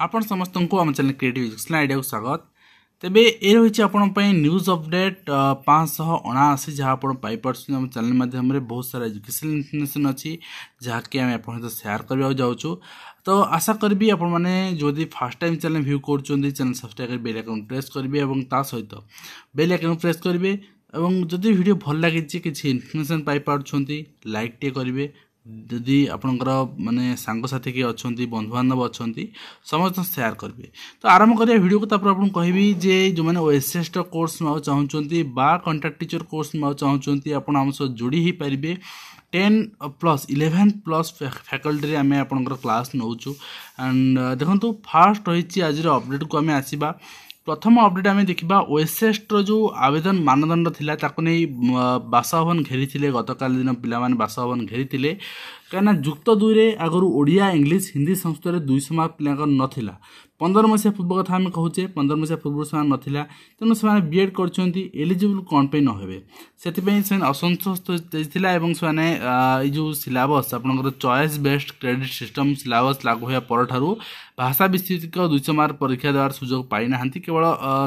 आपण समस्त को आम चैनल क्रिएट एजुकेशन को स्वागत तेज ये रही आपंपाई न्यूज अपडेट पाँच शह अनाशी जहाँ आपड़ आम चैनल मध्यम बहुत सारा एजुकेशन इनफर्मेसन अच्छी जहाँकि आम आप सेयार करवाक जाऊँ ତ ଆଶା କରିବି ଆପଣମାନେ ଯଦି ଫାର୍ଷ୍ଟ ଟାଇମ୍ ଚ୍ୟାନେଲ୍ ଭ୍ୟୁ କରୁଛନ୍ତି ଚ୍ୟାନେଲ୍ ସବସ୍କ୍ରାଇବ୍ କରି ବେଲ୍ ଆକାଉଣ୍ଟ ପ୍ରେସ୍ କରିବେ ଏବଂ ତା ସହିତ ବେଲ୍ ଆକାଉଣ୍ଟ ପ୍ରେସ୍ କରିବେ ଏବଂ ଯଦି ଭିଡ଼ିଓ ଭଲ ଲାଗିଛି କିଛି ଇନଫର୍ମେସନ୍ ପାଇପାରୁଛନ୍ତି ଲାଇକ୍ ଟିକେ କରିବେ ଯଦି ଆପଣଙ୍କର ମାନେ ସାଙ୍ଗସାଥି କିଏ ଅଛନ୍ତି ବନ୍ଧୁବାନ୍ଧବ ଅଛନ୍ତି ସମସ୍ତଙ୍କୁ ସେୟାର କରିବେ ତ ଆରମ୍ଭ କରିବା ଭିଡ଼ିଓକୁ ତାପରେ ଆପଣଙ୍କୁ କହିବି ଯେ ଯେଉଁମାନେ ଓଏସ୍ଏସ୍ର କୋର୍ସ ନେବାକୁ ଚାହୁଁଛନ୍ତି ବା କଣ୍ଟ୍ରାକ୍ଟ ଟିଚର କୋର୍ସ ନେବାକୁ ଚାହୁଁଛନ୍ତି ଆପଣ ଆମ ସହ ଯୋଡ଼ି ହୋଇପାରିବେ ଟେନ୍ ପ୍ଲସ୍ ଇଲେଭେନ୍ ପ୍ଲସ୍ ଫ୍ୟାକଲ୍ଟିରେ ଆମେ ଆପଣଙ୍କର କ୍ଲାସ୍ ନେଉଛୁ ଆଣ୍ଡ ଦେଖନ୍ତୁ ଫାର୍ଷ୍ଟ ରହିଛି ଆଜିର ଅପଡ଼େଟ୍କୁ ଆମେ ଆସିବା ପ୍ରଥମ ଅପଡ଼େଟ୍ ଆମେ ଦେଖିବା ଓଏସ୍ଏସ୍ର ଯେଉଁ ଆବେଦନ ମାନଦଣ୍ଡ ଥିଲା ତାକୁ ନେଇ ବାସଭବନ ଘେରିଥିଲେ ଗତକାଲି ଦିନ ପିଲାମାନେ ବାସଭବନ ଘେରିଥିଲେ କାହିଁକିନା ଯୁକ୍ତ ଦୁଇରେ ଆଗରୁ ଓଡ଼ିଆ ଇଂଲିଶ ହିନ୍ଦୀ ସଂସ୍ଥାରେ ଦୁଇ ସମାପ୍ତ ପିଲାଙ୍କର ନଥିଲା ପନ୍ଦର ମସିହା ପୂର୍ବ କଥା ଆମେ କହୁଛେ ପନ୍ଦର ମସିହା ପୂର୍ବରୁ ସେମାନେ ନଥିଲା ତେଣୁ ସେମାନେ ବିଏଡ଼୍ କରୁଛନ୍ତି ଏଲିଜିବୁଲ୍ କ'ଣ ପାଇଁ ନ ହେବେ ସେଥିପାଇଁ ସେମାନେ ଅସନ୍ତୋଷ ଥିଲା ଏବଂ ସେମାନେ ଏଇ ଯେଉଁ ସିଲାବସ୍ ଆପଣଙ୍କର choice based credit system syllabus ଲାଗୁ ହେବା ପରଠାରୁ ଭାଷା ଭିତ୍ତିକ ଦୁଇଶହ ମାର୍କ ପରୀକ୍ଷା ଦେବାର ସୁଯୋଗ ପାଇନାହାନ୍ତି କେବଳ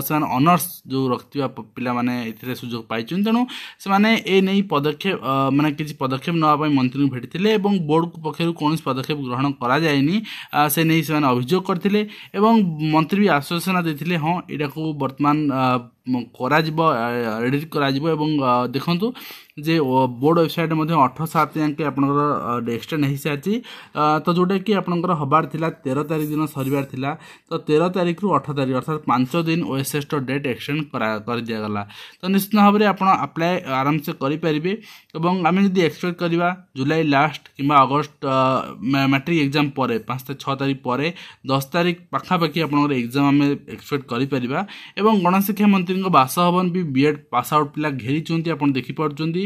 ସେମାନେ ଅନର୍ସ ଯେଉଁ ରଖିଥିବା ପିଲାମାନେ ଏଥିରେ ସୁଯୋଗ ପାଇଛନ୍ତି ତେଣୁ ସେମାନେ ଏ ନେଇ ପଦକ୍ଷେପ ମାନେ କିଛି ପଦକ୍ଷେପ ନେବା ପାଇଁ ମନ୍ତ୍ରୀଙ୍କୁ ଭେଟିଥିଲେ ଏବଂ ବୋର୍ଡ଼ ପକ୍ଷରୁ କୌଣସି ପଦକ୍ଷେପ ଗ୍ରହଣ କରାଯାଇନି ସେ ନେଇ ସେମାନେ ଅଭିଯୋଗ କରିଥିଲେ ଏବଂ ମନ୍ତ୍ରୀ ବି ଆଶ୍ୱାସନା ଦେଇଥିଲେ ହଁ ଏଇଟାକୁ ବର୍ତ୍ତମାନ କରାଯିବ ଏଡ଼ିଟ୍ କରାଯିବ ଏବଂ ଦେଖନ୍ତୁ ଯେ ବୋର୍ଡ଼ ୱେବସାଇଟ୍ ମଧ୍ୟ ଅଠର ସାତ ଯାଙ୍କେ ଆପଣଙ୍କର ଏକ୍ସଟେଣ୍ଡ ହୋଇସାରିଛି ତ ଯେଉଁଟାକି ଆପଣଙ୍କର ହେବାର ଥିଲା ତେର ତାରିଖ ଦିନ ସରିବାର ଥିଲା ତ ତେର ତାରିଖରୁ ଅଠର ତାରିଖ ଅର୍ଥାৎ ପାଞ୍ଚ ଦିନ ଓଏସ୍ଏସ୍ର ଡେଟ୍ ଏକ୍ସଟେଣ୍ଡ କରା କରିଦିଆଗଲା ତ ନିଶ୍ଚିତ ଭାବରେ ଆପଣ ଆପ୍ଲାଏ ଆରାମସେ କରିପାରିବେ ଏବଂ ଆମେ ଯଦି ଏକ୍ସପେକ୍ଟ କରିବା ଜୁଲାଇ ଲାଷ୍ଟ କିମ୍ବା ଅଗଷ୍ଟ ମ୍ୟାଟ୍ରିକ୍ ଏକ୍ଜାମ୍ ପରେ ପାଞ୍ଚ ଛଅ ତାରିଖ ପରେ ଦଶ ତାରିଖ ପାଖାପାଖି ଆପଣଙ୍କର ଏକ୍ଜାମ୍ ଆମେ ଏକ୍ସପେକ୍ଟ କରିପାରିବା ଏବଂ ଗଣଶିକ୍ଷା ମନ୍ତ୍ରୀ ମୁଖ୍ୟମନ୍ତ୍ରୀଙ୍କ ବାସଭବନ ବି ବିଏଡ଼୍ ପାସ୍ ଆଉଟ୍ ପିଲା ଘେରିଛନ୍ତି ଆପଣ ଦେଖିପାରୁଛନ୍ତି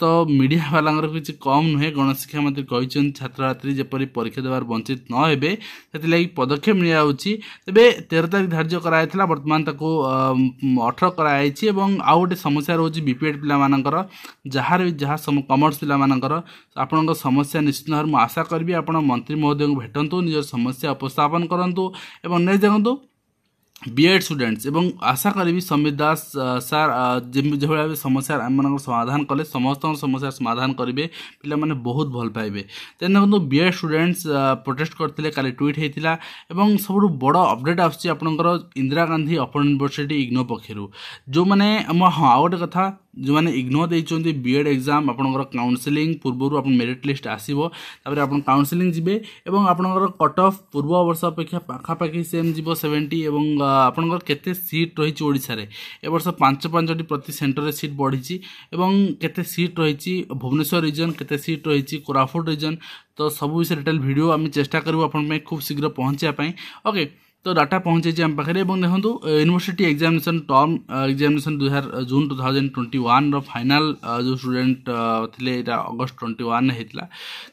ତ ମିଡ଼ିଆ ବାଲାଙ୍କର କିଛି କମ୍ ନୁହେଁ ଗଣଶିକ୍ଷା ମନ୍ତ୍ରୀ କହିଛନ୍ତି ଛାତ୍ରଛାତ୍ରୀ ଯେପରି ପରୀକ୍ଷା ଦେବାରୁ ବଞ୍ଚିତ ନ ହେବେ ସେଥିଲାଗି ପଦକ୍ଷେପ ନିଆଯାଉଛି ତେବେ ତେର ତାରିଖ ଧାର୍ଯ୍ୟ କରାଯାଇଥିଲା ବର୍ତ୍ତମାନ ତାକୁ ଅଠର କରାଯାଇଛି ଏବଂ ଆଉ ଗୋଟେ ସମସ୍ୟା ରହୁଛି ବିପିଏଡ଼୍ ପିଲାମାନଙ୍କର ଯାହାର ବି ଯାହା କମର୍ସ ପିଲାମାନଙ୍କର ଆପଣଙ୍କ ସମସ୍ୟା ନିଶ୍ଚିତ ଭାବରେ ମୁଁ ଆଶା କରିବି ଆପଣ ମନ୍ତ୍ରୀ ମହୋଦୟଙ୍କୁ ଭେଟନ୍ତୁ ନିଜର ସମସ୍ୟା ଉପସ୍ଥାପନ କରନ୍ତୁ ଏବଂ ନେଇ ଦେଖନ୍ତୁ ବିଏଡ଼୍ ଷ୍ଟୁଡ଼େଣ୍ଟସ୍ ଏବଂ ଆଶା କରିବି ସମୀର ଦାସ ସାର୍ ଯେଭଳି ଭାବେ ସମସ୍ୟାର ଆମମାନଙ୍କର ସମାଧାନ କଲେ ସମସ୍ତଙ୍କର ସମସ୍ୟାର ସମାଧାନ କରିବେ ପିଲାମାନେ ବହୁତ ଭଲ ପାଇବେ ତେଣୁ ଦେଖନ୍ତୁ ବିଏଡ଼୍ ଷ୍ଟୁଡେଣ୍ଟସ୍ ପ୍ରୋଟେଷ୍ଟ କରିଥିଲେ କାଲି ଟ୍ୱିଟ୍ ହେଇଥିଲା ଏବଂ ସବୁଠୁ ବଡ଼ ଅପଡ଼େଟ୍ ଆସୁଛି ଆପଣଙ୍କର ଇନ୍ଦିରା ଗାନ୍ଧୀ ଓପନ୍ ୟୁନିଭର୍ସିଟି ଇଗ୍ନୋ ପକ୍ଷରୁ ଯେଉଁମାନେ ଆମ ହଁ ଆଉ ଗୋଟେ କଥା ଯେଉଁମାନେ ଇଗ୍ନୋ ଦେଇଛନ୍ତି ବି ଏଡ଼୍ ଏକ୍ଜାମ୍ ଆପଣଙ୍କର କାଉନ୍ସିଲିଂ ପୂର୍ବରୁ ଆପଣ ମେରିଟ୍ ଲିଷ୍ଟ ଆସିବ ତାପରେ ଆପଣ କାଉନ୍ସିଲିଂ ଯିବେ ଏବଂ ଆପଣଙ୍କର କଟ୍ ଅଫ୍ ପୂର୍ବ ବର୍ଷ ଅପେକ୍ଷା ପାଖାପାଖି ସେମ୍ ଯିବ ସେଭେଣ୍ଟି ଏବଂ ଆପଣଙ୍କର କେତେ ସିଟ୍ ରହିଛି ଓଡ଼ିଶାରେ ଏ ବର୍ଷ ପାଞ୍ଚ ପାଞ୍ଚଟି ପ୍ରତି ସେଣ୍ଟରରେ ସିଟ୍ ବଢ଼ିଛି ଏବଂ କେତେ ସିଟ୍ ରହିଛି ଭୁବନେଶ୍ୱର ରିଜନ୍ କେତେ ସିଟ୍ ରହିଛି କୋରାପୁଟ ରିଜନ୍ ତ ସବୁ ବିଷୟରେ ଡିଟେଲ୍ ଭିଡ଼ିଓ ଆମେ ଚେଷ୍ଟା କରିବୁ ଆପଣଙ୍କ ପାଇଁ ଖୁବ୍ ଶୀଘ୍ର ପହଞ୍ଚିବା ପାଇଁ ଓକେ তো ডাটা পৌঁছেছি আম পাখে এবং দেখুন ইউনিভার্সিটি এক্সামিনেসন টর্ম এক্সামিনেসন দুই হাজার জুন টু থাউজেন্ড টোয়েন্টি ওয়ানর ফাইনাল যে স্টুডেন্ট লে এটা অগস্ট টোয়েন্টি ওয়ান হয়েছিল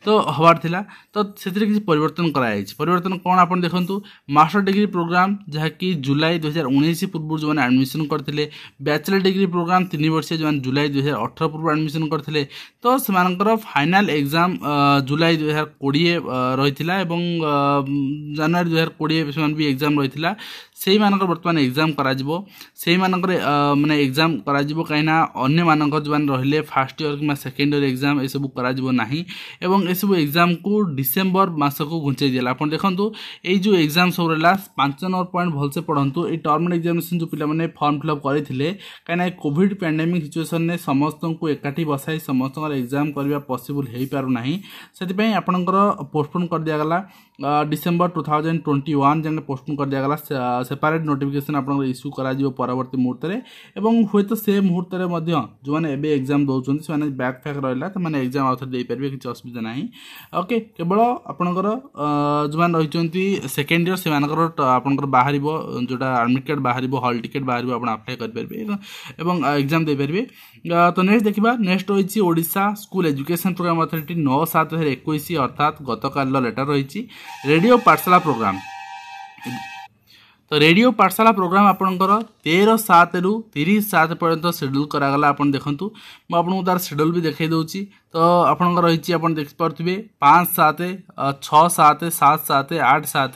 তো হবার লা তো সেটি কিছু পরিবর্তন করা হয়েছে পরিবর্তন কোণ আপনার দেখুন মাস্টার ডিগ্রি প্রোগ্রাম যা কি জুলাই দুই হাজার উনিশ পূর্ব যে আডমিশন করলে ব্যাচেলর ডিগ্রি প্রোগ্রাম তিন বর্ষিয়া যে জুলাই দুই হাজার অঠর পূর্ব আডমিশন করলে তো সে ফাইনাল এক্সাম জুলাই দুই হাজার কোড়িয়ে রয়েছে এবং জানুয়ারি দুই হাজার কোড়িয়ে সে এক্সাম রয়েছে সেই মানুষ বর্তমানে এক্সাম করা সেই মানুষ মানে এক্সাম করা কিনা অন্য মানুষ যে রহলে ফার্স্ট ইয়র কিংবা সেকেন্ড ইয়র এক্সাম এসব করা না এবং এসব এক্সাম কু ডিসেম্বর মাসক ঘুঞ্চাই দিয়েলা আপনার দেখুন এই যে এক্সাম সব রা পাঁচ নম্বর পয়েন্ট ভালসে পড়ু এই টর্ম এক্সামিনেসন যে পিলা মানে ফর্ম ফিল আপ করে কিনা কোভিড প্যান্ডেমিক সিচুয়েসন সমস্ত একাঠি বসাই সমস্ত এক্সাম করা পসিবল হয়ে পু না সেপাই আপনার পোস্টপোন করে দিয়েগলা December two thousand twenty one ଯେନ୍ ପୋଷ୍ଟପୋନ୍ କରିଦିଆଗଲା ସେପାରେଟ୍ ନୋଟିଫିକେସନ୍ ଆପଣଙ୍କର ଇସ୍ୟୁ କରାଯିବ ପରବର୍ତ୍ତୀ ମୁହୂର୍ତ୍ତରେ ଏବଂ ହୁଏତ ସେ ମୁହୂର୍ତ୍ତରେ ମଧ୍ୟ ଯେଉଁମାନେ ଏବେ ଏକ୍ଜାମ୍ ଦେଉଛନ୍ତି ସେମାନେ ବ୍ୟାକ୍ ଫ୍ୟାକ୍ ରହିଲା ସେମାନେ ଏକ୍ଜାମ୍ ଆଉଥରେ ଦେଇପାରିବେ କିଛି ଅସୁବିଧା ନାହିଁ ଓକେ କେବଳ ଆପଣଙ୍କର ଯେଉଁମାନେ ରହିଛନ୍ତି ସେକେଣ୍ଡ ଇୟର୍ ସେମାନଙ୍କର ଆପଣଙ୍କର ବାହାରିବ ଯେଉଁଟା ଆଡ଼ମିଟ୍ କାର୍ଡ଼ ବାହାରିବ ହଲ୍ ଟିକେଟ୍ ବାହାରିବ ଆପଣ ଆପ୍ଲାଏ କରିପାରିବେ ଏବଂ ଏକ୍ଜାମ୍ ଦେଇପାରିବେ ତ ନେକ୍ସଟ ଦେଖିବା ନେକ୍ସଟ ରହିଛି Odisha school education programme authority ନଅ ସାତ ଦୁଇହଜାର ଏକୋଇଶ ଅର୍ଥାତ୍ ଗତକାଲିର ଲେଟର୍ ରହିଛି ରେଡ଼ିଓ ପାଠଶାଳା ପ୍ରୋଗ୍ରାମ ତ ରେଡ଼ିଓ ପାଠଶାଳା ପ୍ରୋଗ୍ରାମ ଆପଣଙ୍କର ତେର ସାତରୁ ତିରିଶ ସାତ ପର୍ଯ୍ୟନ୍ତ ସେଡ୍ୟୁଲ୍ କରାଗଲା ଆପଣ ଦେଖନ୍ତୁ ମୁଁ ଆପଣଙ୍କୁ ତାର ସେଡ୍ୟୁଲ୍ ବି ଦେଖାଇ ଦେଉଛି ତ ଆପଣଙ୍କର ରହିଛି ଆପଣ ଦେଖିପାରୁଥିବେ ପାଞ୍ଚ ସାତ ଛଅ ସାତ ସାତ ସାତ ଆଠ ସାତ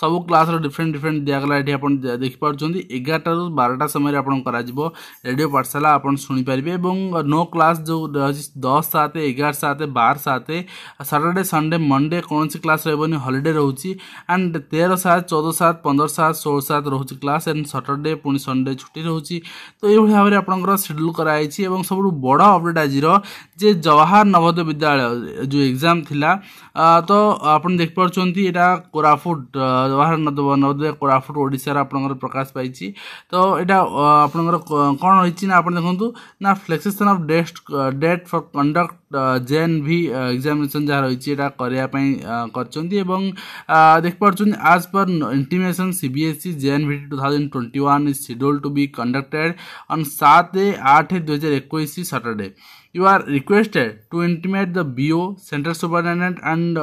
ସବୁ କ୍ଲାସ୍ର ଡିଫରେଣ୍ଟ ଡିଫରେଣ୍ଟ ଦିଆଗଲା ଏଠି ଆପଣ ଦେଖିପାରୁଛନ୍ତି ଏଗାରଟାରୁ ବାରଟା ସମୟରେ ଆପଣ କରାଯିବ ରେଡ଼ିଓ ପାଠଶାଳା ଆପଣ ଶୁଣିପାରିବେ ଏବଂ ନୋ କ୍ଲାସ୍ ଯେଉଁ ରହିଛି ଦଶ ସାତ ଏଗାର ସାତ ବାର ସାତ ସାଟର୍ଡ଼େ ସନ୍ଡେ ମନ୍ଡେ କୌଣସି କ୍ଲାସ୍ ରହିବନି ହଲିଡ଼େ ରହୁଛି ଆଣ୍ଡ ତେର ସାତ ଚଉଦ ସାତ ପନ୍ଦର ସାତ ଷୋହଳ ସାତ ରହୁଛି କ୍ଲାସ୍ ଆଣ୍ଡ ସଟର୍ଡ଼େ ପୁଣି ସନ୍ଡେ ଛୁଟି ରହୁଛି ତ ଏଇଭଳି ଭାବରେ ଆପଣଙ୍କର ସେଡ୍ୟୁଲ୍ କରାଯାଇଛି ଏବଂ ସବୁଠୁ ବଡ଼ ଅପଡ଼େଟ୍ ଆଜିର ଯେ ଜବାହର ବାହାର ନବୋଦୟ ବିଦ୍ୟାଳୟ ଯେଉଁ ଏକ୍ଜାମ୍ ଥିଲା ତ ଆପଣ ଦେଖିପାରୁଛନ୍ତି ଏଇଟା କୋରାପୁଟ ବାହାର ନବୋଦୟ କୋରାପୁଟ ଓଡ଼ିଶାରେ ଆପଣଙ୍କର ପ୍ରକାଶ ପାଇଛି ତ ଏଇଟା ଆପଣଙ୍କର କ'ଣ ରହିଛି ନା ଆପଣ ଦେଖନ୍ତୁ ନା fixation of date date for conduct ଜେନ୍ ଭି ଏକ୍ଜାମିନେସନ୍ ଯାହା ରହିଛି ଏଇଟା କରିବା ପାଇଁ କରିଛନ୍ତି ଏବଂ ଦେଖିପାରୁଛନ୍ତି as per intimation C B S C ଜେନ୍ ଭି two thousand twenty one is schedule to be conducted on ସାତ ଆଠ ଦୁଇହଜାର ଏକୋଇଶ Saturday you are requested to intimate the BO, Central Superintendent and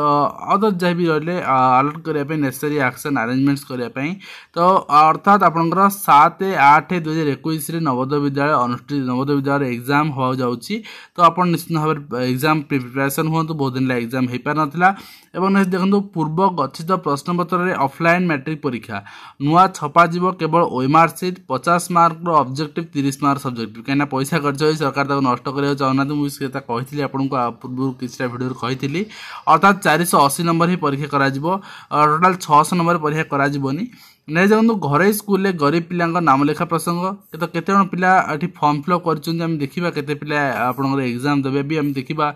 other ଯାହା ବି ରହିଲେ ଆଲର୍ଟ କରିବା ପାଇଁ ନେସେସରି ଆକ୍ସନ୍ ଆରେଞ୍ଜମେଣ୍ଟସ୍ କରିବା ପାଇଁ ତ ଅର୍ଥାତ୍ ଆପଣଙ୍କର ସାତ ଆଠ ଦୁଇହଜାର ଏକୋଇଶରେ ନବୋଦୟ ବିଦ୍ୟାଳୟ ଅନୁଷ୍ଠିତ ନବୋଦୟ ବିଦ୍ୟାଳୟର ଏକ୍ଜାମ୍ ହେବାକୁ ଯାଉଛି ତ ଆପଣ ନିଶ୍ଚିତ ଭାବରେ ଏକ୍ଜାମ୍ ପ୍ରିପାରେସନ୍ ହୁଅନ୍ତୁ ବହୁତ ଦିନ ହେଲା ଏକ୍ଜାମ୍ ହୋଇପାରିନଥିଲା ଏବଂ ଦେଖନ୍ତୁ ପୂର୍ବ ଗଠିତ ପ୍ରଶ୍ନପତ୍ରରେ ଅଫ୍ଲାଇନ୍ ମାଟ୍ରିକ୍ ପରୀକ୍ଷା ନୂଆ ଛପାଯିବ କେବଳ ୱେମାର୍କ ସିଟ୍ ପଚାଶ ମାର୍କର ଅବଜେକ୍ଟିଭ୍ ତିରିଶ ମାର୍କ ସବଜେକ୍ଟିଭ୍ କାହିଁକିନା ପଇସା ଖର୍ଚ୍ଚ ହୋଇ ସରକାର ତାକୁ ନଷ୍ଟ କରିବାକୁ ଚାହୁଁନାହାନ୍ତି ମୁଁ ସେଟା କହିଥିଲି ଆପଣଙ୍କୁ ପୂର୍ବରୁ କିଛିଟା ଭିଡ଼ିଓରେ କହିଥିଲି ଅର୍ଥାତ୍ ଚାରିଶହ ଅଶୀ ନମ୍ବର ହିଁ ପରୀକ୍ଷା କରାଯିବ ଟୋଟାଲ୍ ଛଅଶହ ନମ୍ବର ପରୀକ୍ଷା କରାଯିବନି ନେଇଯାନ୍ତୁ ଘରୋଇ ସ୍କୁଲରେ ଗରିବ ପିଲାଙ୍କ ନାମ ଲେଖା ପ୍ରସଙ୍ଗ ତ କେତେଜଣ ପିଲା ଏଠି ଫର୍ମ ଫିଲ୍ଅପ୍ କରିଛନ୍ତି ଆମେ ଦେଖିବା କେତେ ପିଲା ଆପଣଙ୍କର ଏକ୍ଜାମ୍ ଦେବେ ବି ଆମେ ଦେଖିବା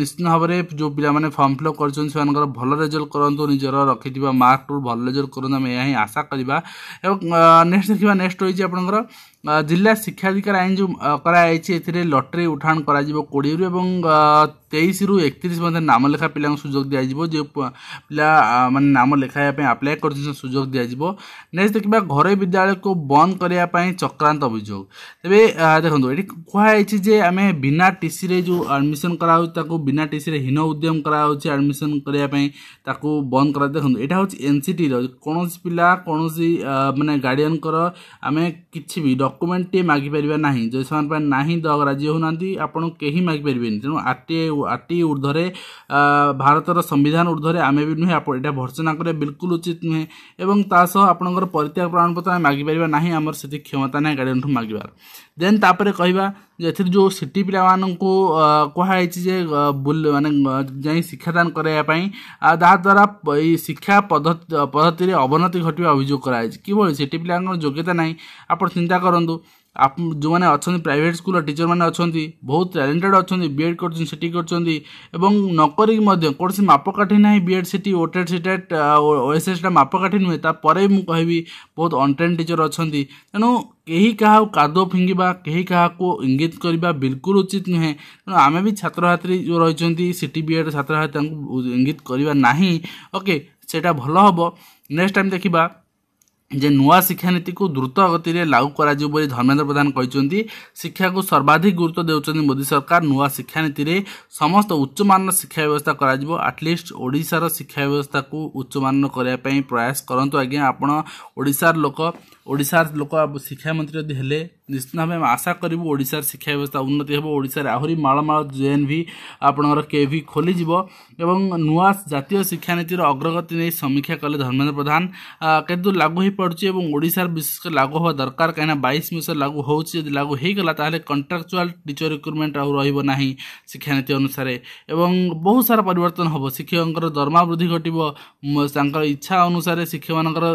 ନିଶ୍ଚିତ ଭାବରେ ଯେଉଁ ପିଲାମାନେ ଫର୍ମ ଫିଲ୍ଅପ୍ କରିଛନ୍ତି ସେମାନଙ୍କର ଭଲ ରେଜଲ୍ଟ କରନ୍ତୁ ନିଜର ରଖିଥିବା ମାର୍କରୁ ଭଲ ରେଜଲ୍ଟ କରନ୍ତୁ ଆମେ ଏହା ହିଁ ଆଶା କରିବା ଏବଂ ନେକ୍ସଟ ଦେଖିବା ନେକ୍ସଟ ରହିଛି ଆପଣଙ୍କର ଜିଲ୍ଲା ଶିକ୍ଷାଧିକାର ଆଇନ ଯେଉଁ କରାଯାଇଛି ଏଥିରେ ଲଟେରୀ ଉଠାଣ କରାଯିବ କୋଡ଼ିଏରୁ ଏବଂ তেইশরু একত্রিশ মধ্যে নাম লেখা পিলা সুযোগ দিয়াযিব যে পিলা মানে নাম লেখাইয়া আপ্লাই করছেন সুযোগ দিয়াযিব নেক্সট দেখবা ঘরে বিদ্যালয়কে বন্ধ করা চক্রান্ত অভিযোগ তবে দেখুন এটি কুহাইছি যে আমি বিনা টিসিরে যে আডমিশন করা হচ্ছে তাকে বিনা টিসিরে হীন উদ্যম করা হচ্ছে আডমিশন করা তাকে বন্ধ করা দেখুন এটা হচ্ছে এনসিটির কোণী পিলা কোণী মানে গার্ডিয়ানকর আমি কিছু বি ডকুমেন্টটিয়ে মাগিপার না যদি সে না রাজি হো না আপনার কেহি মাগিপারে তেমন আরটিআই ଆଟି ଉର୍ଦ୍ଧ୍ୱରେ ଭାରତର ସମ୍ବିଧାନ ଉର୍ଦ୍ଧ୍ୱରେ ଆମେ ବି ନୁହେଁ ଆପଣ ଏଇଟା ଭର୍ସନା କରିବା ବିଲକୁଲ ଉଚିତ ନୁହେଁ ଏବଂ ତା ସହ ଆପଣଙ୍କର ପରିତ୍ୟାଗ ପ୍ରମାଣପତ୍ର ଆମେ ମାଗିପାରିବା ନାହିଁ ଆମର ସେଠି କ୍ଷମତା ନାହିଁ ଗାର୍ଡ଼ିଆନ୍ଠୁ ମାଗିବାର ଦେନ୍ ତାପରେ କହିବା ଯେ ଏଥିରେ ଯେଉଁ ସିଟି ପିଲାମାନଙ୍କୁ କୁହାଯାଇଛି ଯେ ମାନେ ଯାଇ ଶିକ୍ଷାଦାନ କରାଇବା ପାଇଁ ତାହାଦ୍ୱାରା ଏଇ ଶିକ୍ଷା ପଦ୍ଧତି ପଦ୍ଧତିରେ ଅବନତି ଘଟିବା ଅଭିଯୋଗ କରାଯାଇଛି କିଭଳି ସିଟି ପିଲାଙ୍କର ଯୋଗ୍ୟତା ନାହିଁ ଆପଣ ଚିନ୍ତା କରନ୍ତୁ ଯେଉଁମାନେ ଅଛନ୍ତି ପ୍ରାଇଭେଟ୍ ସ୍କୁଲ୍ର ଟିଚର୍ମାନେ ଅଛନ୍ତି ବହୁତ ଟ୍ୟାଲେଣ୍ଟେଡ଼୍ ଅଛନ୍ତି ବି ଏଡ଼୍ କରୁଛନ୍ତି ସି ଟି କରୁଛନ୍ତି ଏବଂ ନ କରିକି ମଧ୍ୟ କୌଣସି ମାପକାଠି ନାହିଁ ବି ଏଡ଼୍ ସି ଟି ଓ ଟେଡ଼୍ ସି ଟେଟ୍ ଓ ଏସ୍ ଏସ୍ଟା ମାପକାଠି ନୁହେଁ ତାପରେ ମୁଁ କହିବି ବହୁତ ଅନ୍ଟ୍ରେନ୍ ଟିଚର୍ ଅଛନ୍ତି ତେଣୁ କେହି କାହାକୁ କାଦୁଅ ଫିଙ୍ଗିବା କେହି କାହାକୁ ଇଙ୍ଗିତ କରିବା ବିଲକୁଲ ଉଚିତ ନୁହେଁ ତେଣୁ ଆମେ ବି ଛାତ୍ରଛାତ୍ରୀ ଯେଉଁ ରହିଛନ୍ତି ସି ଟି ବି ଏଡ଼୍ ଛାତ୍ରଛାତ୍ରୀ ତାଙ୍କୁ ଇଙ୍ଗିତ କରିବା ନାହିଁ ଓକେ ସେଇଟା ଭଲ ହେବ ନେକ୍ସଟ ଟାଇମ୍ ଦେଖିବା ଯେ ନୂଆ ଶିକ୍ଷାନୀତିକୁ ଦ୍ରୁତ ଗତିରେ ଲାଗୁ କରାଯିବ ବୋଲି ଧର୍ମେନ୍ଦ୍ର ପ୍ରଧାନ କହିଛନ୍ତି ଶିକ୍ଷାକୁ ସର୍ବାଧିକ ଗୁରୁତ୍ୱ ଦେଉଛନ୍ତି ମୋଦି ସରକାର ନୂଆ ଶିକ୍ଷାନୀତିରେ ସମସ୍ତ ଉଚ୍ଚମାନର ଶିକ୍ଷା ବ୍ୟବସ୍ଥା କରାଯିବ ଆଟଲିଷ୍ଟ ଓଡ଼ିଶାର ଶିକ୍ଷା ବ୍ୟବସ୍ଥାକୁ ଉଚ୍ଚମାନର କରିବା ପାଇଁ ପ୍ରୟାସ କରନ୍ତୁ ଆଜ୍ଞା ଆପଣ ଓଡ଼ିଶାର ଲୋକ ଓଡ଼ିଶାର ଲୋକ ଶିକ୍ଷାମନ୍ତ୍ରୀ ଯଦି ହେଲେ ନିଶ୍ଚିତ ଭାବେ ଆମେ ଆଶା କରିବୁ ଓଡ଼ିଶାର ଶିକ୍ଷା ବ୍ୟବସ୍ଥା ଉନ୍ନତି ହେବ ଓଡ଼ିଶାରେ ଆହୁରି ମାଳମାଳ ଜେ ଏନ୍ ଭି ଆପଣଙ୍କର କେ ଭି ଖୋଲିଯିବ ଏବଂ ନୂଆ ଜାତୀୟ ଶିକ୍ଷାନୀତିର ଅଗ୍ରଗତି ନେଇ ସମୀକ୍ଷା କଲେ ଧର୍ମେନ୍ଦ୍ର ପ୍ରଧାନ କିନ୍ତୁ ଲାଗୁ ହୋଇପାରୁଛି ଏବଂ ଓଡ଼ିଶାର ବିଶେଷ କରି ଲାଗୁ ହେବା ଦରକାର କାହିଁକିନା ବାଇଶ ମିଶର ଲାଗୁ ହେଉଛି ଯଦି ଲାଗୁ ହୋଇଗଲା ତାହେଲେ କଣ୍ଟ୍ରାକ୍ଚୁଆଲ୍ ଟିଚର ରିକ୍ରୁଟମେଣ୍ଟ ଆଉ ରହିବ ନାହିଁ ଶିକ୍ଷାନୀତି ଅନୁସାରେ ଏବଂ ବହୁତ ସାରା ପରିବର୍ତ୍ତନ ହେବ ଶିକ୍ଷକଙ୍କର ଦରମା ବୃଦ୍ଧି ଘଟିବ ତାଙ୍କର ଇଚ୍ଛା ଅନୁସାରେ ଶିକ୍ଷକମାନଙ୍କର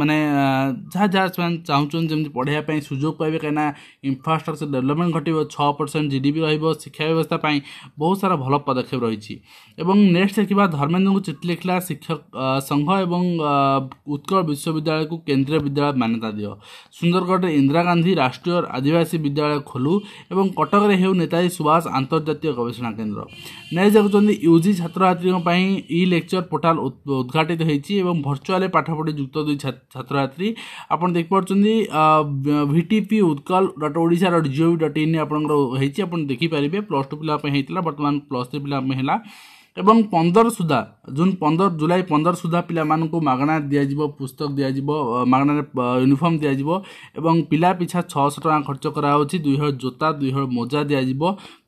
ମାନେ ଯାହା ଯାହା ସେମାନେ ଚାହୁଁଛନ୍ତି ଯେମିତି ପଢ଼ାଇବା ପାଇଁ ସୁଯୋଗ ପାଇବେ କାହିଁକିନା ଇନଫ୍ରାଷ୍ଟ୍ରକ୍ଚର ଡେଭଲପମେଣ୍ଟ ଘଟିବ ଛଅ ପରସେଣ୍ଟ ଜି ଡି ପି ରହିବ ଶିକ୍ଷା ବ୍ୟବସ୍ଥା ପାଇଁ ବହୁତ ସାରା ଭଲ ପଦକ୍ଷେପ ରହିଛି ଏବଂ ନେକ୍ସଟ ଦେଖିବା ଧର୍ମେନ୍ଦ୍ରଙ୍କୁ ଚିଠି ଲେଖିଲା ଶିକ୍ଷକ ସଂଘ ଏବଂ ଉତ୍କଳ ବିଶ୍ୱବିଦ୍ୟାଳୟକୁ କେନ୍ଦ୍ରୀୟ ବିଦ୍ୟାଳୟ ମାନ୍ୟତା ଦିଅ ସୁନ୍ଦରଗଡ଼ରେ ଇନ୍ଦିରା ଗାନ୍ଧୀ ରାଷ୍ଟ୍ରୀୟ ଆଦିବାସୀ ବିଦ୍ୟାଳୟ ଖୋଲୁ ଏବଂ କଟକରେ ହେଉ ନେତାଜୀ ସୁଭାଷ ଆନ୍ତର୍ଜାତୀୟ ଗବେଷଣା କେନ୍ଦ୍ର ନେକ୍ସଟ ଦେଖୁଛନ୍ତି ୟୁଜି ଛାତ୍ରଛାତ୍ରୀଙ୍କ ପାଇଁ ଇ ଲେକ୍ଚର ପୋର୍ଟାଲ ଉଦ୍ଘାଟିତ ହୋଇଛି ଏବଂ ଭର୍ଚୁଆଲ ପାଠ ପଢ଼ି ଯୁକ୍ତ ଦୁଇ ଛାତ୍ରଛାତ୍ରୀ ଆପଣ ଦେଖିପାରୁଛନ୍ତି V T P Utkal dot Odisha dot G O V dot in ଆପଣଙ୍କର ହେଇଛି ଆପଣ ଦେଖିପାରିବେ ପ୍ଲସ୍ ଟୁ ପିଲା ପାଇଁ ହେଇଥିଲା ବର୍ତ୍ତମାନ ପ୍ଲସ୍ ଥ୍ରୀ ପିଲା ପାଇଁ ହେଲା ଏବଂ ପନ୍ଦର ସୁଦ୍ଧା ଜୁନ୍ ପନ୍ଦର ଜୁଲାଇ ପନ୍ଦର ସୁଦ୍ଧା ପିଲାମାନଙ୍କୁ ମାଗଣା ଦିଆଯିବ ପୁସ୍ତକ ଦିଆଯିବ ମାଗଣାରେ ୟୁନିଫର୍ମ ଦିଆଯିବ ଏବଂ ପିଲା ପିଛା ଛଅଶହ ଟଙ୍କା ଖର୍ଚ୍ଚ କରାହେଉଛି ଦୁଇହଳ ଜୋତା ଦୁଇହଳ ମୋଜା ଦିଆଯିବ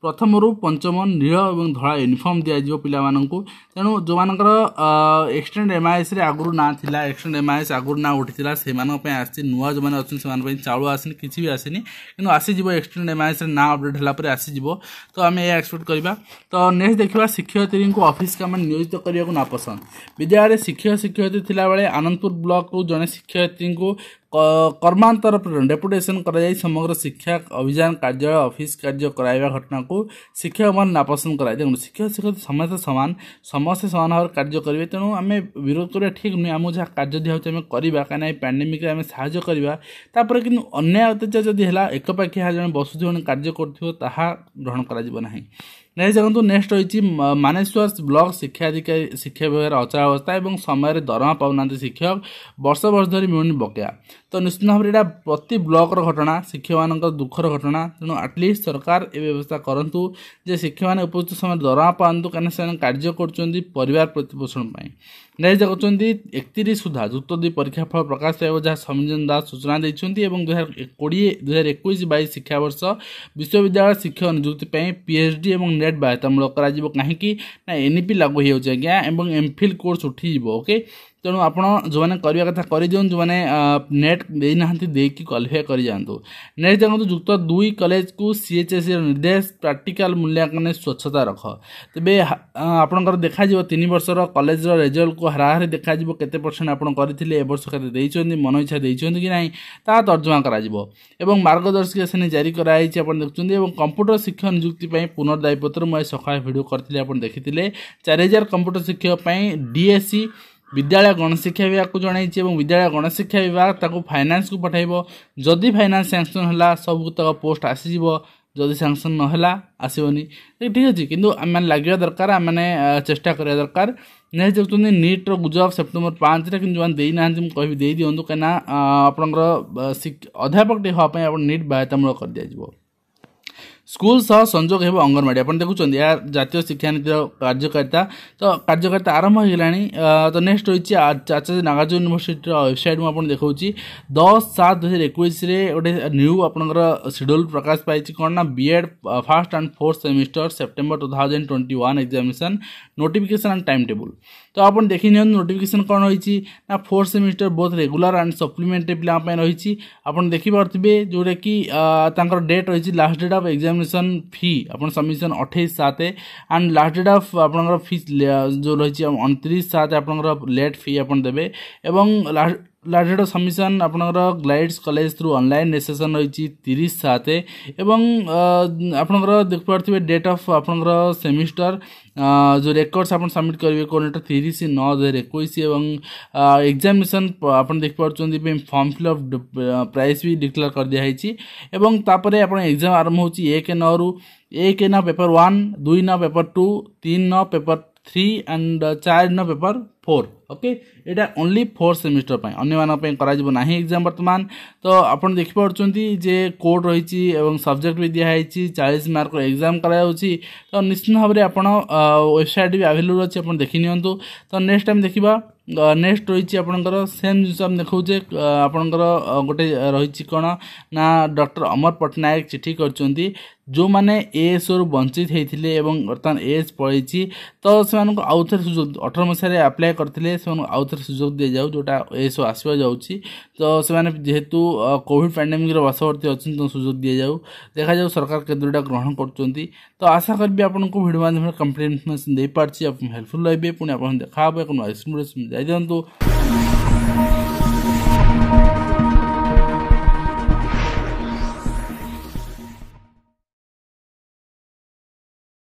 ପ୍ରଥମରୁ ପଞ୍ଚମ ନୀଳ ଏବଂ ଧଳା ୟୁନିଫର୍ମ ଦିଆଯିବ ପିଲାମାନଙ୍କୁ ତେଣୁ ଯେଉଁମାନଙ୍କର ଏକ୍ସଟେଣ୍ଡ ଏମ୍ଆଇଏସ୍ରେ ଆଗରୁ ନାଁ ଥିଲା ଏକ୍ସଟେଣ୍ଡ ଏମ୍ଆଇଏସ୍ ଆଗରୁ ନାଁ ଉଠିଥିଲା ସେମାନଙ୍କ ପାଇଁ ଆସିଛି ନୂଆ ଯେଉଁମାନେ ଅଛନ୍ତି ସେମାନଙ୍କ ପାଇଁ ଚାଉଳ ଆସିନି କିଛି ବି ଆସିନି କିନ୍ତୁ ଆସିଯିବ ଏକ୍ସଟେଣ୍ଡ ଏମ୍ଆଇଏସ୍ରେ ନାଁ ଅପଡ଼େଟ୍ ହେଲା ପରେ ଆସିଯିବ ତ ଆମେ ଏହା ଏକ୍ସପେକ୍ଟ କରିବା ତ ନେକ୍ସଟ ଦେଖିବା ଶିକ୍ଷୟିତ୍ରୀଙ୍କୁ ଅଫିସ୍ କାମରେ ନିୟୋଜିତ କରିବାକୁ ନାପସନ୍ଦ ବିଦ୍ୟାଳୟରେ ଶିକ୍ଷକ ଶିକ୍ଷୟିତ୍ରୀ ଥିଲାବେଳେ ଆନନ୍ଦପୁର ବ୍ଲକରୁ ଜଣେ ଶିକ୍ଷୟିତ୍ରୀଙ୍କୁ କର୍ମାନ୍ତର ପ୍ରେରଣ ଡେପୁଟେସନ୍ କରାଯାଇ ସମଗ୍ର ଶିକ୍ଷା ଅଭିଯାନ କାର୍ଯ୍ୟାଳୟ ଅଫିସ୍ କାର୍ଯ୍ୟ କରାଇବା ଘଟଣାକୁ ଶିକ୍ଷକମାନେ ନାପସନ୍ଦ କରାଏ ତେଣୁ ଶିକ୍ଷକ ଶିକ୍ଷକ ସମସ୍ତେ ସମାନ ସମସ୍ତେ ସମାନ ଭାବରେ କାର୍ଯ୍ୟ କରିବେ ତେଣୁ ଆମେ ବିରୋଧ କରିବା ଠିକ୍ ନୁହେଁ ଆମକୁ ଯାହା କାର୍ଯ୍ୟ ଦିଆହେଉଛି ଆମେ କରିବା କାହିଁକିନା ଏ ପ୍ୟାଣ୍ଡେମିକ୍ରେ ଆମେ ସାହାଯ୍ୟ କରିବା ତାପରେ କିନ୍ତୁ ଅନ୍ୟାୟ ଅତ୍ୟାଚାର ଯଦି ହେଲା ଏକପାଖିଆ ଜଣେ ବସୁଛି ଜଣେ କାର୍ଯ୍ୟ କରୁଥିବ ତାହା ଗ୍ରହଣ କରାଯିବ ନାହିଁ ନେକ୍ସଟ ଦେଖନ୍ତୁ ନେକ୍ସଟ ରହିଛି ମାନେଶ୍ୱର ବ୍ଲକ ଶିକ୍ଷାଧିକାରୀ ଶିକ୍ଷା ବିଭାଗର ଅଚଳାବସ୍ଥା ଏବଂ ସମୟରେ ଦରମା ପାଉନାହାନ୍ତି ଶିକ୍ଷକ ବର୍ଷ ବର୍ଷ ଧରି ମିଳୁନି ବକେୟା ତ ନିଶ୍ଚିତ ଭାବରେ ଏଇଟା ପ୍ରତି ବ୍ଲକର ଘଟଣା ଶିକ୍ଷକମାନଙ୍କର ଦୁଃଖର ଘଟଣା ତେଣୁ ଆଟଲିଷ୍ଟ ସରକାର ଏ ବ୍ୟବସ୍ଥା କରନ୍ତୁ ଯେ ଶିକ୍ଷକମାନେ ଉପସ୍ଥିତ ସମୟରେ ଦରମା ପାଆନ୍ତୁ କାରଣ ସେମାନେ କାର୍ଯ୍ୟ କରୁଛନ୍ତି ପରିବାର ପ୍ରତିପୋଷଣ ପାଇଁ ଗାଇଜ୍ ଦେଖୁଛନ୍ତି ଏକତିରିଶ ସୁଦ୍ଧା ଯୁକ୍ତଦୁଇ ପରୀକ୍ଷାଫଳ ପ୍ରକାଶ ପାଇବ ଯାହା ସମୀରଞ୍ଜନ ଦାସ ସୂଚନା ଦେଇଛନ୍ତି ଏବଂ ଦୁଇହଜାର କୋଡ଼ିଏ ଦୁଇହଜାର ଏକୋଇଶ ବାଇଶ ଶିକ୍ଷାବର୍ଷ ବିଶ୍ୱବିଦ୍ୟାଳୟ ଶିକ୍ଷକ ନିଯୁକ୍ତି ପାଇଁ ପିଏଚ୍ଡି ଏବଂ ନେଟ୍ ବାଧ୍ୟତାମୂଳକ କରାଯିବ କାହିଁକି ନା ଏନ୍ଇପି ଲାଗୁ ହୋଇଯାଉଛି ଆଜ୍ଞା ଏବଂ ଏମ୍ଫିଲ୍ କୋର୍ସ ଉଠିଯିବ ଓକେ ତେଣୁ ଆପଣ ଯେଉଁମାନେ କରିବା କଥା କରିଦିଅନ୍ତୁ ଯେଉଁମାନେ ନେଟ୍ ଦେଇନାହାନ୍ତି ଦେଇକି କ୍ୱାଲିଫାଏ କରିଯାଆନ୍ତୁ ନେଟ୍ ଦେଖନ୍ତୁ ଯୁକ୍ତ ଦୁଇ କଲେଜକୁ ସି ଏଚ୍ ସିଏଚ୍ଏସ୍ସିର ନିର୍ଦ୍ଦେଶ ପ୍ରାକ୍ଟିକାଲ ମୂଲ୍ୟାଙ୍କନ ସ୍ୱଚ୍ଛତା ରଖ ତେବେ ଆପଣଙ୍କର ଦେଖାଯିବ ତିନି ବର୍ଷର କଲେଜର ରେଜଲ୍ଟକୁ ହାରାହାରି ଦେଖାଯିବ କେତେ ପରସେଣ୍ଟ ଆପଣ କରିଥିଲେ ଏ ବର୍ଷ କେତେ ଦେଇଛନ୍ତି ମନ ଇଚ୍ଛା ଦେଇଛନ୍ତି କି ନାହିଁ ତାହା ତର୍ଜମା କରାଯିବ ଏବଂ ମାର୍ଗଦର୍ଶିକା ଶ୍ରେଣୀ ଜାରି କରାଯାଇଛି ଆପଣ ଦେଖୁଛନ୍ତି ଏବଂ କମ୍ପ୍ୟୁଟର ଶିକ୍ଷା ନିଯୁକ୍ତି ପାଇଁ ପୁନର୍ଦାୟୀପତ୍ର ମୁଁ ଏ ସକାଳେ ଭିଡ଼ିଓ କରିଥିଲି ଆପଣ ଦେଖିଥିଲେ ଚାରି ହଜାର କମ୍ପ୍ୟୁଟର ଶିକ୍ଷକ ପାଇଁ ଡିଏସ୍ସି विद्यालय गणशिक्षा विभाग को जन विद्यालय गणशिक्षा विभाग ताको फाइनान्स को पठाइब जदि फाइनान्स सांसन होगा सब तक पोस्ट आसीज जदि सांसन नाला आसवनी ठीक अच्छे कि लगे दरकार आम मैंने चेषा करा दरकार नहीं देखते निट्र गुजब सेप्टेम्बर पाँच रे कि देना कह दे दिं कहीं अध्यापक टे हाँपी आप निट बाध्यतामूलक दिज्वे ସ୍କୁଲ ସହ ସଂଯୋଗ ହେବ ଅଙ୍ଗନବାଡ଼ି ଆପଣ ଦେଖୁଛନ୍ତି ଏହା ଜାତୀୟ ଶିକ୍ଷାନୀତିର କାର୍ଯ୍ୟକାରିତା ତ କାର୍ଯ୍ୟକାରିତା ଆରମ୍ଭ ହୋଇଗଲାଣି ତ ନେକ୍ସଟ ରହିଛି ଆଚାର୍ଯ୍ୟ ନାଗାର୍ଜୁନ ୟୁନିଭର୍ସିଟିର ୱେବସାଇଟ୍ ମୁଁ ଆପଣ ଦେଖାଉଛି ଦଶ ସାତ ଦୁଇହଜାର ଏକୋଇଶରେ ଗୋଟେ ନ୍ୟୁ ଆପଣଙ୍କର ସିଡ୍ୟୁଲ୍ ପ୍ରକାଶ ପାଇଛି କ'ଣ ନା B Ed first and fourth semester September two thousand twenty one examination notification and time table ତ ଆପଣ ଦେଖିନିଅନ୍ତୁ ନୋଟିଫିକେସନ୍ କ'ଣ ରହିଛି ନା fourth semester both regular and supplementary ପିଲାଙ୍କ ପାଇଁ ରହିଛି ଆପଣ ଦେଖିପାରୁଥିବେ ଯେଉଁଟାକି ତାଙ୍କର ଡେଟ୍ ରହିଛି last date of examination fee ଆପଣ ସବମିସନ୍ ଅଠେଇଶ ସାତ ଆଣ୍ଡ ଲାଷ୍ଟ ଡେଟ୍ ଅଫ୍ ଆପଣଙ୍କର ଫି ଯେଉଁ ରହିଛି ଅଣତିରିଶ ସାତ ଆପଣଙ୍କର ଲେଟ୍ ଫି ଆପଣ ଦେବେ ଏବଂ ଲାଷ୍ଟ ଲାର୍ଜେଡ଼ ସମିଶନ ଆପଣଙ୍କର ଗ୍ଲାଇଡ଼୍ସ କଲେଜ ଥ୍ରୁ ଅନଲାଇନ୍ ରେଜିଷ୍ଟ୍ରେସନ୍ ରହିଛି ତିରିଶ ସାତ ଏବଂ ଆପଣଙ୍କର ଦେଖିପାରୁଥିବେ ଡେଟ୍ ଅଫ୍ ଆପଣଙ୍କର ସେମିଷ୍ଟର ଯେଉଁ ରେକର୍ଡ଼ସ୍ ଆପଣ ସବମିଟ୍ କରିବେ କୋଡ଼ିଏଟା ତିରିଶ ନଅ ଦୁଇ ହଜାର ଏକୋଇଶ ଏବଂ ଏକ୍ଜାମିନେସନ୍ ଆପଣ ଦେଖିପାରୁଛନ୍ତି ଫର୍ମ ଫିଲ୍ଅପ୍ ପ୍ରାଇସ୍ ବି ଡିକ୍ଲେୟାର କରିଦିଆହେଇଛି ଏବଂ ତାପରେ ଆପଣ ଏକ୍ଜାମ୍ ଆରମ୍ଭ ହେଉଛି ଏକ ନଅରୁ ଏକ ନଅ ପେପର୍ ୱାନ୍ ଦୁଇ ନଅ ପେପର୍ ଟୁ ତିନି ନଅ ପେପର୍ थ्री एंड चार नौ पेपर ଫୋର୍ ଓକେ ଏଇଟା ଓନ୍ଲି ଫୋର୍ ସେମିଷ୍ଟର ପାଇଁ ଅନ୍ୟମାନଙ୍କ ପାଇଁ କରାଯିବ ନାହିଁ ଏକ୍ଜାମ୍ ବର୍ତ୍ତମାନ ତ ଆପଣ ଦେଖିପାରୁଛନ୍ତି ଯେ କୋର୍ଟ ରହିଛି ଏବଂ ସବଜେକ୍ଟ ବି ଦିଆହେଇଛି ଚାଳିଶ ମାର୍କର ଏକ୍ଜାମ୍ କରାଯାଉଛି ତ ନିଶ୍ଚିତ ଭାବରେ ଆପଣ ୱେବସାଇଟ୍ ବି ଆଭେଲେବୁଲ୍ ଅଛି ଆପଣ ଦେଖିନିଅନ୍ତୁ ତ ନେକ୍ସଟ ଟାଇମ୍ ଦେଖିବା ନେକ୍ସଟ ରହିଛି ଆପଣଙ୍କର ସେମ୍ ଜିନିଷ ଆମେ ଦେଖାଉଛେ ଆପଣଙ୍କର ଗୋଟେ ରହିଛି କ'ଣ ନା ଡକ୍ଟର ଅମର ପଟ୍ଟନାୟକ ଚିଠି କରିଛନ୍ତି ଯେଉଁମାନେ ଏଏସ୍ଓରୁ ବଞ୍ଚିତ ହେଇଥିଲେ ଏବଂ ବର୍ତ୍ତମାନ ଏଜ୍ ପଳେଇଛି ତ ସେମାନଙ୍କୁ ଆଉଥରେ ସୁଯୋଗ ଅଠର ମସିହାରେ ଆପ୍ଲାଏ କରିଥିଲେ ସେମାନଙ୍କୁ ଆଉଥରେ ସୁଯୋଗ ଦିଆଯାଉ ଯେଉଁଟା ଏଏସ୍ଓ ଆସିବା ଯାଉଛି ତ ସେମାନେ ଯେହେତୁ କୋଭିଡ଼ ପାଣ୍ଡେମିକ୍ର ବଶବର୍ତ୍ତୀ ଅଛନ୍ତି ତ ସୁଯୋଗ ଦିଆଯାଉ ଦେଖାଯାଉ ସରକାର କେନ୍ଦ୍ରଟା ଗ୍ରହଣ କରୁଛନ୍ତି ତ ଆଶା କରିବି ଆପଣଙ୍କୁ ଭିଡ଼ିଓ ମାଧ୍ୟମରେ କମ୍ପ୍ଲିଟ୍ ଇନଫର୍ମେସନ୍ ଦେଇପାରୁଛି ଆପଣ ହେଲ୍ପଫୁଲ୍ ରହିବେ ପୁଣି ଆପଣ ଦେଖା ହେବ ଏକ ନୂଆ ଜୟ ଦିଅନ୍ତୁ